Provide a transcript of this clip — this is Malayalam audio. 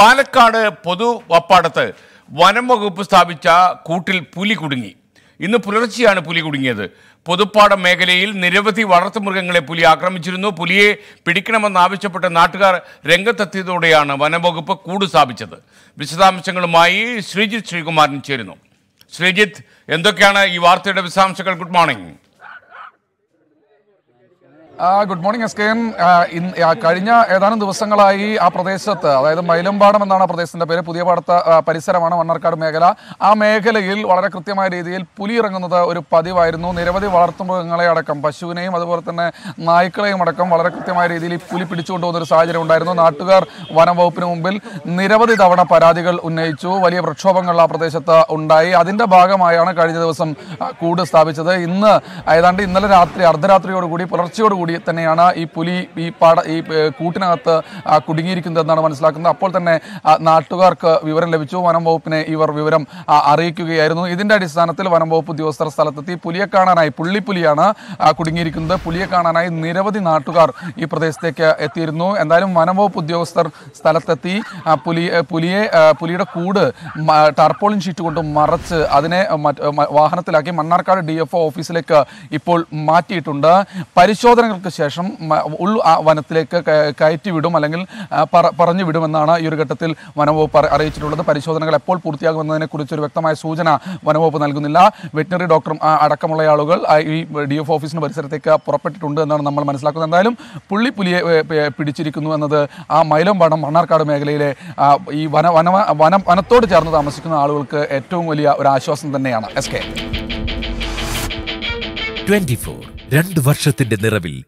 പാലക്കാട് പൊതു വപ്പാടത്ത് വനം വകുപ്പ് സ്ഥാപിച്ച കൂട്ടിൽ പുലി കുടുങ്ങി ഇന്ന് പുലർച്ചെയാണ് പുലി കുടുങ്ങിയത് പൊതുപ്പാടം മേഖലയിൽ നിരവധി വളർത്തുമൃഗങ്ങളെ പുലി ആക്രമിച്ചിരുന്നു പുലിയെ പിടിക്കണമെന്നാവശ്യപ്പെട്ട് നാട്ടുകാർ രംഗത്തെത്തിയതോടെയാണ് വനംവകുപ്പ് കൂട് സ്ഥാപിച്ചത് വിശദാംശങ്ങളുമായി ശ്രീജിത്ത് ശ്രീകുമാരൻ ചേരുന്നു ശ്രീജിത്ത് എന്തൊക്കെയാണ് ഈ വാർത്തയുടെ വിശദാംശങ്ങൾ good morning good morning S K M കഴിഞ്ഞ ഏതാനും ദിവസങ്ങളായി ആ പ്രദേശത്ത് അതായത് മൈലമ്പാടം എന്നാണ് ആ പ്രദേശത്തിന്റെ പേര് പുതിയ പാടത്ത് പരിസരമാണ് മണ്ണാർക്കാട് മേഖല ആ മേഖലയിൽ വളരെ കൃത്യമായ രീതിയിൽ പുലി ഇറങ്ങുന്നത് ഒരു പതിവായിരുന്നു നിരവധി വളർത്തുമൃഗങ്ങളെ അടക്കം പശുവിനെയും അതുപോലെ തന്നെ നായ്ക്കളെയും അടക്കം വളരെ കൃത്യമായ രീതിയിൽ പുലി പിടിച്ചുകൊണ്ടുപോകുന്ന ഒരു സാഹചര്യം ഉണ്ടായിരുന്നു നാട്ടുകാർ വനം മുമ്പിൽ നിരവധി തവണ പരാതികൾ ഉന്നയിച്ചു വലിയ പ്രക്ഷോഭങ്ങൾ ആ പ്രദേശത്ത് ഉണ്ടായി അതിന്റെ ഭാഗമായാണ് കഴിഞ്ഞ ദിവസം കൂട് സ്ഥാപിച്ചത് ഇന്ന് ഏതാണ്ട് ഇന്നലെ രാത്രി അർദ്ധരാത്രിയോടുകൂടി പുലർച്ചയോടുകൂടി കൂടി തന്നെയാണ് ഈ പുലി ഈ പാട ഈ കൂട്ടിനകത്ത് കുടുങ്ങിയിരിക്കുന്നതെന്നാണ് മനസ്സിലാക്കുന്നത് അപ്പോൾ തന്നെ നാട്ടുകാർക്ക് വിവരം ലഭിച്ചു വനം വകുപ്പിനെ ഇവർ വിവരം അറിയിക്കുകയായിരുന്നു ഇതിൻ്റെ അടിസ്ഥാനത്തിൽ വനം വകുപ്പ് ഉദ്യോഗസ്ഥർ സ്ഥലത്തെത്തി പുലിയെ കാണാനായി പുള്ളിപ്പുലിയാണ് കുടുങ്ങിയിരിക്കുന്നത് പുലിയെ കാണാനായി നിരവധി നാട്ടുകാർ ഈ പ്രദേശത്തേക്ക് എത്തിയിരുന്നു എന്തായാലും വനം വകുപ്പ് ഉദ്യോഗസ്ഥർ സ്ഥലത്തെത്തി പുലി പുലിയെ പുലിയുടെ കൂട് ടർപ്പോളിൻ ഷീറ്റ് കൊണ്ട് മറച്ച് അതിനെ വാഹനത്തിലാക്കി മണ്ണാർക്കാട് ഡി ഓഫീസിലേക്ക് ഇപ്പോൾ മാറ്റിയിട്ടുണ്ട് പരിശോധന ദിവസങ്ങൾക്ക് ശേഷം ഉൾ വനത്തിലേക്ക് കയറ്റി വിടും അല്ലെങ്കിൽ പറഞ്ഞു വിടുമെന്നാണ് ഈ ഒരു ഘട്ടത്തിൽ വനംവകുപ്പ് അറിയിച്ചിട്ടുള്ളത് പരിശോധനകൾ എപ്പോൾ പൂർത്തിയാകുമെന്നതിനെ ഒരു വ്യക്തമായ സൂചന വനംവകുപ്പ് നൽകുന്നില്ല വെറ്റിനറി ഡോക്ടർ അടക്കമുള്ള ആളുകൾ ഈ ഡി എഫ് ഓഫീസിന് പരിസരത്തേക്ക് പുറപ്പെട്ടിട്ടുണ്ട് എന്നാണ് നമ്മൾ മനസ്സിലാക്കുന്നത് എന്തായാലും പുള്ളി പുലിയെ പിടിച്ചിരിക്കുന്നു എന്നത് ആ മൈലമ്പാടം മണ്ണാർക്കാട് മേഖലയിലെ ഈ വന വന വനം വനത്തോട് ചേർന്ന് താമസിക്കുന്ന ആളുകൾക്ക് ഏറ്റവും വലിയ ഒരു ആശ്വാസം തന്നെയാണ് എസ് കെ ഫോർ രണ്ട് വർഷത്തിന്റെ നിറവിൽ